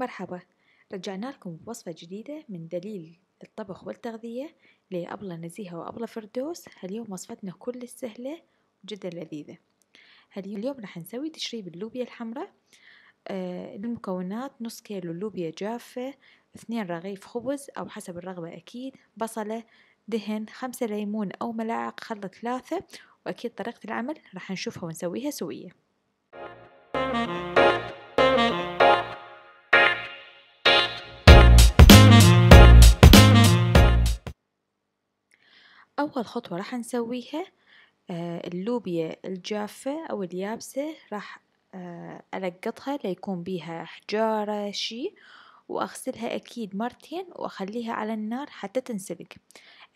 مرحبا رجعنا لكم بوصفة جديدة من دليل الطبخ والتغذية لأبلة نزيهة وأبلة فردوس هاليوم وصفتنا كل السهلة وجدا لذيذة هاليوم راح نسوي تشريب اللوبيا الحمراء آه المكونات نص كيلو لوبيا جافة اثنين رغيف خبز أو حسب الرغبة أكيد بصلة دهن خمسة ليمون أو ملاعق خلط ثلاثة وأكيد طريقة العمل راح نشوفها ونسويها سوية أول خطوة راح نسويها آه، اللوبيا الجافة أو اليابسة راح آه، ألقطها ليكون بيها حجارة شي وأغسلها أكيد مرتين وأخليها على النار حتى تنسلق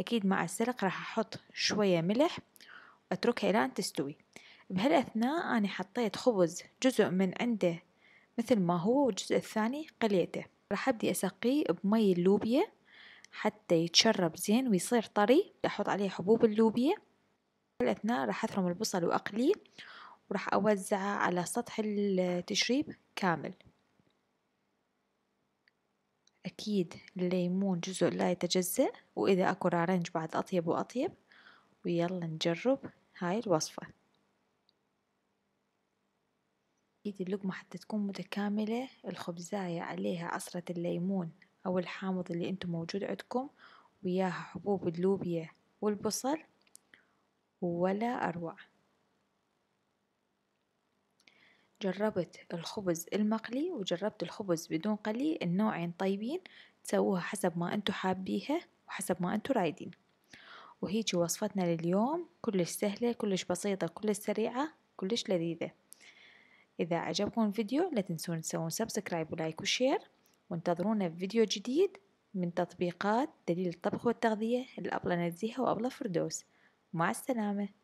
أكيد مع السلق راح أحط شوية ملح وأتركها إلى أن تستوي بهالأثناء أنا حطيت خبز جزء من عنده مثل ما هو والجزء الثاني قليته راح أبدي أسقيه بمي اللوبيا حتى يتشرب زين ويصير طري أحط عليه حبوب اللوبيا الأثناء راح أثرم البصل وأقليه وراح أوزعه على سطح التشريب كامل أكيد الليمون جزء لا يتجزأ وإذا أكو رارنج بعد أطيب وأطيب ويلا نجرب هاي الوصفة أكيد اللقمة حتى تكون متكاملة الخبزاية عليها عصرة الليمون أو الحامض اللي أنتم موجود عندكم وياها حبوب اللوبيا والبصل ولا أروع جربت الخبز المقلي وجربت الخبز بدون قلي النوعين طيبين تسووها حسب ما انتو حابيها وحسب ما انتو رايدين وهيجي وصفتنا لليوم كلش سهلة كلش بسيطة كلش سريعة كلش لذيذة إذا عجبكم الفيديو لا تنسون تسوون سبسكرايب ولايك وشير وانتظرونا في فيديو جديد من تطبيقات دليل الطبخ والتغذية الأبلة نزيهة وأبلة فردوس مع السلامة